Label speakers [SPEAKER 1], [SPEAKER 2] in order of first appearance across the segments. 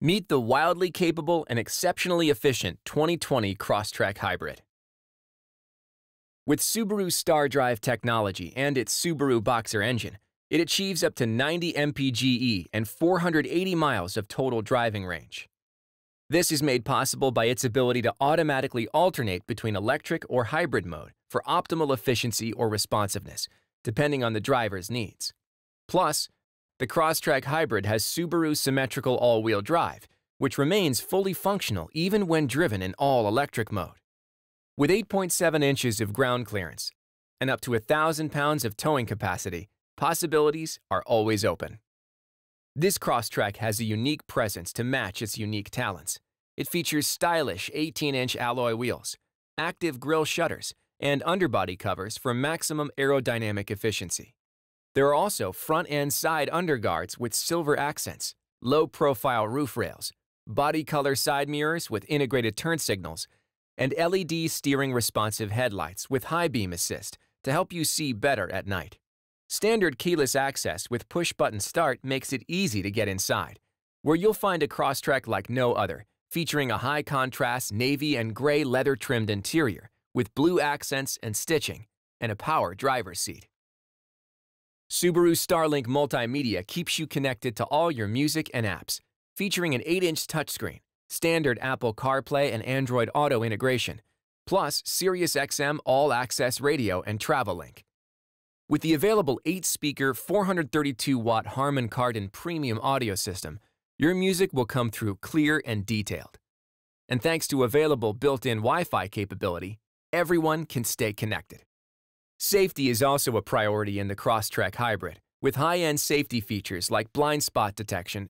[SPEAKER 1] Meet the wildly capable and exceptionally efficient 2020 Crosstrek Hybrid. With Subaru's StarDrive technology and its Subaru Boxer engine, it achieves up to 90 mpge and 480 miles of total driving range. This is made possible by its ability to automatically alternate between electric or hybrid mode for optimal efficiency or responsiveness, depending on the driver's needs. Plus, the Crosstrek Hybrid has Subaru symmetrical all-wheel drive, which remains fully functional even when driven in all-electric mode. With 8.7 inches of ground clearance and up to 1,000 pounds of towing capacity, possibilities are always open. This Crosstrek has a unique presence to match its unique talents. It features stylish 18-inch alloy wheels, active grille shutters, and underbody covers for maximum aerodynamic efficiency. There are also front and side underguards with silver accents, low-profile roof rails, body color side mirrors with integrated turn signals, and LED steering responsive headlights with high beam assist to help you see better at night. Standard keyless access with push-button start makes it easy to get inside, where you'll find a Crosstrek like no other, featuring a high-contrast navy and gray leather-trimmed interior with blue accents and stitching, and a power driver's seat. Subaru Starlink Multimedia keeps you connected to all your music and apps, featuring an 8-inch touchscreen, standard Apple CarPlay and Android Auto integration, plus SiriusXM all-access radio and travel link. With the available 8-speaker 432-watt Harman Kardon premium audio system, your music will come through clear and detailed. And thanks to available built-in Wi-Fi capability, everyone can stay connected. Safety is also a priority in the Crosstrek Hybrid, with high-end safety features like blind spot detection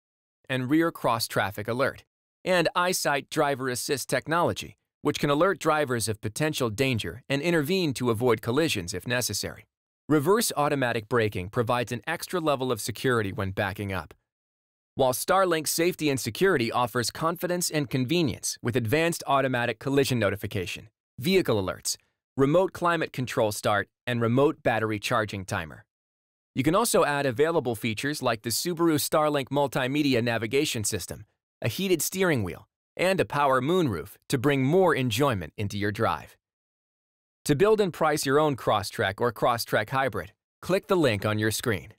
[SPEAKER 1] and rear cross-traffic alert, and EyeSight driver assist technology, which can alert drivers of potential danger and intervene to avoid collisions if necessary. Reverse automatic braking provides an extra level of security when backing up. While Starlink Safety and Security offers confidence and convenience with advanced automatic collision notification, vehicle alerts, remote climate control start, and remote battery charging timer. You can also add available features like the Subaru Starlink multimedia navigation system, a heated steering wheel, and a power moonroof to bring more enjoyment into your drive. To build and price your own Crosstrek or Crosstrek Hybrid, click the link on your screen.